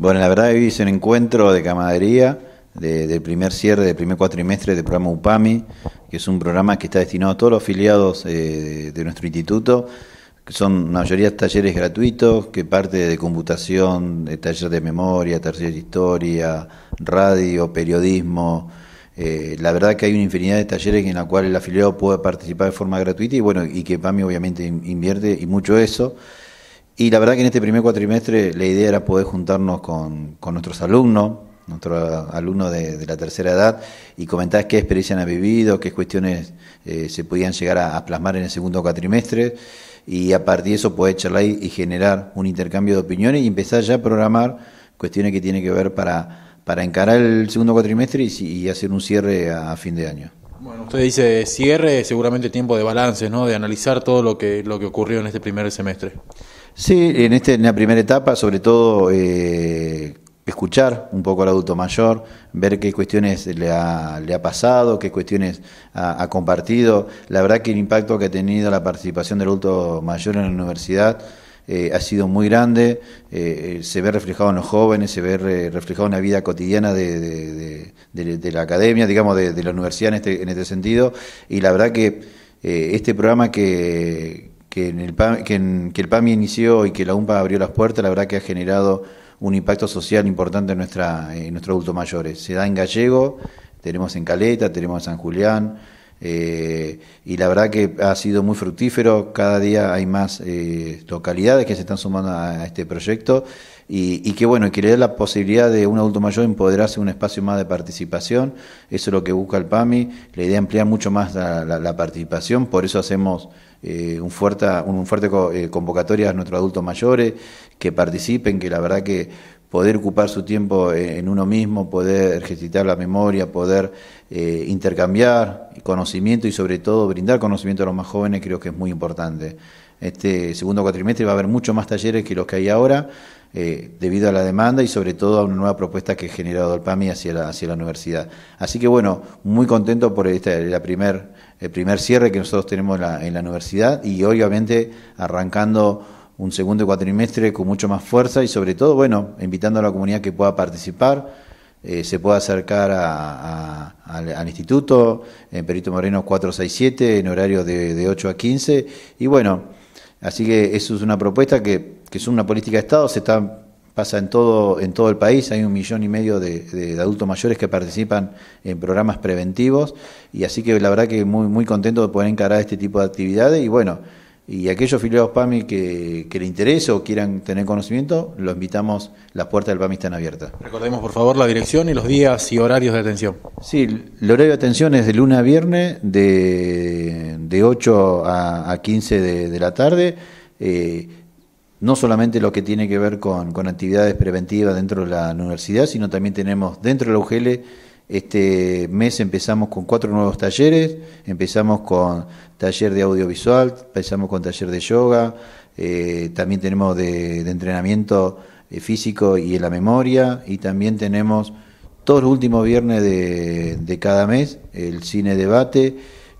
Bueno, la verdad hoy hice un encuentro de camaradería del primer cierre, del primer cuatrimestre del programa UPAMI, que es un programa que está destinado a todos los afiliados eh, de nuestro instituto. Que son mayoría talleres gratuitos, que parte de computación, de taller de memoria, talleres de historia, radio, periodismo. Eh, la verdad que hay una infinidad de talleres en la cual el afiliado puede participar de forma gratuita y bueno, y que UPAMI obviamente invierte y mucho eso. Y la verdad que en este primer cuatrimestre la idea era poder juntarnos con, nuestros alumnos, nuestros alumnos de, la tercera edad, y comentar qué experiencia han vivido, qué cuestiones eh, se podían llegar a, plasmar en el segundo cuatrimestre, y a partir de eso poder charlar y, y, generar un intercambio de opiniones y empezar ya a programar cuestiones que tienen que ver para, para encarar el segundo cuatrimestre y, hacer un cierre a, fin de año. Bueno, usted dice cierre, seguramente tiempo de balance, ¿no? De analizar todo lo que, lo que ocurrió en este primer semestre. Sí, en, este, en la primera etapa, sobre todo, eh, escuchar un poco al adulto mayor, ver qué cuestiones le ha, le ha pasado, qué cuestiones ha, compartido. La verdad que el impacto que ha tenido la participación del adulto mayor en la universidad eh, ha sido muy grande, eh, se ve reflejado en los jóvenes, se ve reflejado en la vida cotidiana de, la academia, digamos, de, la universidad en este, en este sentido, y la verdad que este programa que que, el, PAMI inició y que la UMPA abrió las puertas, la verdad que ha generado un impacto social importante en, en nuestros adultos mayores. Se da en Gallego, tenemos en Caleta, tenemos en San Julián, eh, y la verdad que ha sido muy fructífero, cada día hay más eh, localidades que se están sumando a, este proyecto y, y, que bueno, que le da la posibilidad de un adulto mayor empoderarse un espacio más de participación, eso es lo que busca el PAMI, la idea es ampliar mucho más la, participación, por eso hacemos eh, un fuerte, un fuerte eh, convocatoria a nuestros adultos mayores que participen, que la verdad que poder ocupar su tiempo en uno mismo, poder ejercitar la memoria, poder eh, intercambiar conocimiento y sobre todo brindar conocimiento a los más jóvenes creo que es muy importante. Este segundo cuatrimestre va a haber mucho más talleres que los que hay ahora eh, debido a la demanda y sobre todo a una nueva propuesta que ha generado el PAMI hacia la, hacia la universidad. Así que bueno, muy contento por este, la primer, el primer cierre que nosotros tenemos en la, en la universidad y obviamente arrancando un segundo cuatrimestre con mucho más fuerza y sobre todo, bueno, invitando a la comunidad que pueda participar, eh, se pueda acercar al, instituto, en Perito Moreno 467, en horario de, 8 a 15, y bueno, así que eso es una propuesta que, es una política de Estado, se está pasa en todo, en todo el país, hay un millón y medio de, de, adultos mayores que participan en programas preventivos, y así que la verdad que muy, muy contento de poder encarar este tipo de actividades, y bueno, y aquellos filiados PAMI que, que le interese o quieran tener conocimiento, los invitamos, las puertas del PAMI están abiertas. Recordemos, por favor, la dirección y los días y horarios de atención. Sí, el horario de atención es de lunes a viernes, de, de 8 a, 15 de, la tarde. Eh, no solamente lo que tiene que ver con, con actividades preventivas dentro de la universidad, sino también tenemos dentro de la UGL este mes empezamos con cuatro nuevos talleres, empezamos con taller de audiovisual, empezamos con taller de yoga, eh, también tenemos de, entrenamiento eh, físico y en la memoria, y también tenemos todos los últimos viernes de, de cada mes el cine debate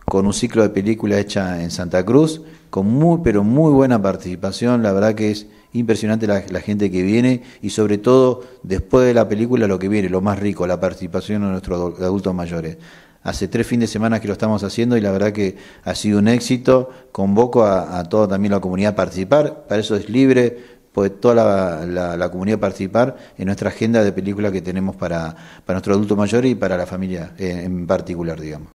con un ciclo de películas hecha en Santa Cruz, con muy, pero muy buena participación, la verdad que es impresionante la, gente que viene y sobre todo después de la película lo que viene, lo más rico, la participación de nuestros adultos mayores. Hace tres fines de semana que lo estamos haciendo y la verdad que ha sido un éxito. Convoco a, toda también la comunidad a participar, para eso es libre, pues toda la, la, la comunidad participar en nuestra agenda de películas que tenemos para, para nuestro adulto mayor y para la familia eh, en particular, digamos.